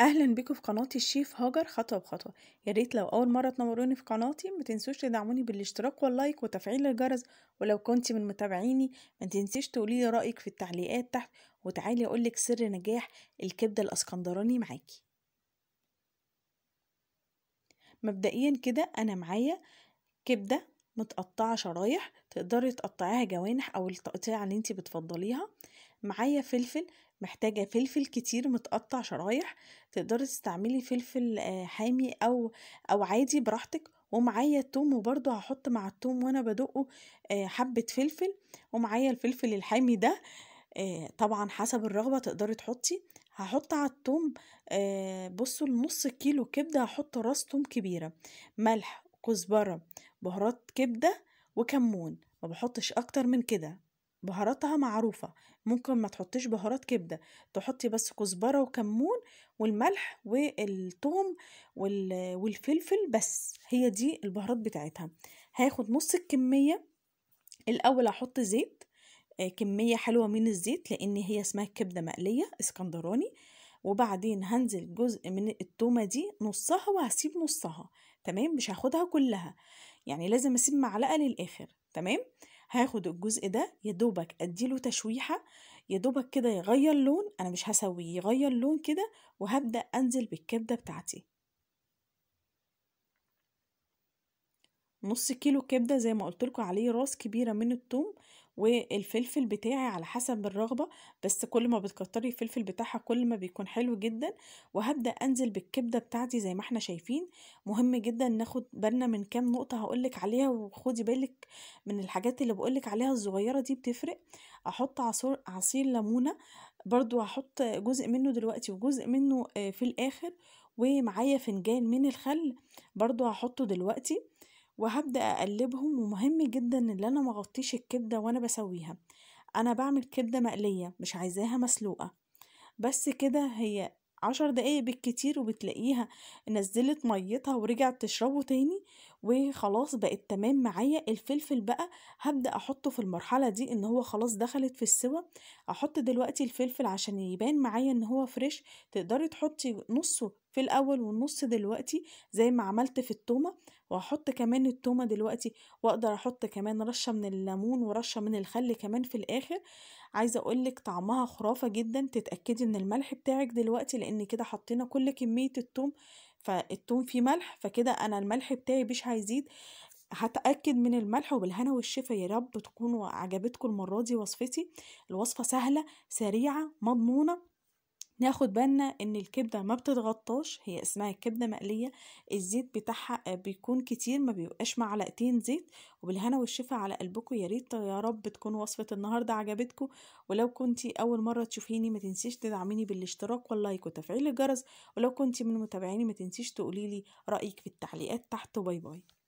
اهلا بكم في قناتي الشيف هاجر خطوه بخطوه يا ريت لو اول مره تنوروني في قناتي ما تنسوش تدعموني بالاشتراك واللايك وتفعيل الجرس ولو كنت من متابعيني ما تنسيش تقولي لي رايك في التعليقات تحت وتعالي اقولك سر نجاح الكبده الاسكندراني معاكي مبدئيا كده انا معايا كبده متقطعه شرايح تقدري تقطعيها جوانح او التقطيع اللي انت بتفضليها معايا فلفل محتاجة فلفل كتير متقطع شرايح تقدري تستعملي فلفل آه، حامي أو أو عادي براحتك ومعايا التوم وبرده هحط مع التوم وانا بدقه آه، حبة فلفل ومعايا الفلفل الحامي ده آه، طبعا حسب الرغبة تقدري تحطي هحط على التوم بصوا النص كيلو كبدة هحط راس توم كبيرة ملح كزبرة بهارات كبدة وكمون ما بحطش اكتر من كده بهاراتها معروفة ممكن ما تحطيش بهارات كبدة تحطي بس كزبرة وكمون والملح والثوم والفلفل بس هي دي البهارات بتاعتها هاخد نص الكمية الأول هحط زيت آه، كمية حلوة من الزيت لأن هي اسمها كبدة مقلية اسكندراني وبعدين هنزل جزء من التومة دي نصها وهسيب نصها تمام مش هاخدها كلها يعني لازم اسيب معلقة للآخر تمام هاخد الجزء ده يدوبك اديله تشويحة يدوبك كده يغير لون انا مش هسويه يغير لون كده وهبدأ انزل بالكبدة بتاعتي نص كيلو كبدة زي ما قلتلكوا عليه راس كبيرة من التوم والفلفل بتاعي على حسب الرغبة بس كل ما بتكتري الفلفل بتاعها كل ما بيكون حلو جدا وهبدأ أنزل بالكبدة بتاعتي زي ما احنا شايفين مهم جدا ناخد بالنا من كام نقطة هقولك عليها وخدي بالك من الحاجات اللي بقولك عليها الصغيرة دي بتفرق أحط عصير, عصير ليمونة برضو هحط جزء منه دلوقتي وجزء منه آه، في الآخر ومعايا فنجان من الخل برضو هحطه دلوقتي وهبدأ أقلبهم ومهم جدا إن أنا مغطيش الكبدة وأنا بسويها أنا بعمل كبدة مقلية مش عايزاها مسلوقة بس كده هي عشر دقايق بالكتير وبتلاقيها نزلت ميتها ورجعت تشربه تاني وخلاص بقت تمام معايا الفلفل بقى هبدأ أحطه في المرحلة دي إن هو خلاص دخلت في السوا أحط دلوقتي الفلفل عشان يبان معايا إن هو فريش تقدري تحطي نصه في الاول والنص دلوقتي زي ما عملت في التومه وهحط كمان التومه دلوقتي واقدر احط كمان رشه من الليمون ورشه من الخل كمان في الاخر عايزه اقولك طعمها خرافه جدا تتاكدي من الملح بتاعك دلوقتي لان كده حطينا كل كميه التوم فالتوم فيه ملح فكده انا الملح بتاعي مش هيزيد هتأكد من الملح وبالهنا والشفا يا رب تكونوا عجبتكم المرة دي وصفتي الوصفة سهلة سريعة مضمونة ناخد بالنا ان الكبده ما بتتغطاش هي اسمها كبده مقليه الزيت بتاعها بيكون كتير ما بيبقاش معلقتين زيت وبالهنا والشفا على قلبكم يا ريت يا رب تكون وصفه النهارده عجبتكم ولو كنتي اول مره تشوفيني ما تنسيش تدعميني بالاشتراك واللايك وتفعيل الجرس ولو كنتي من متابعيني ما تنسيش تقوليلي رايك في التعليقات تحت باي باي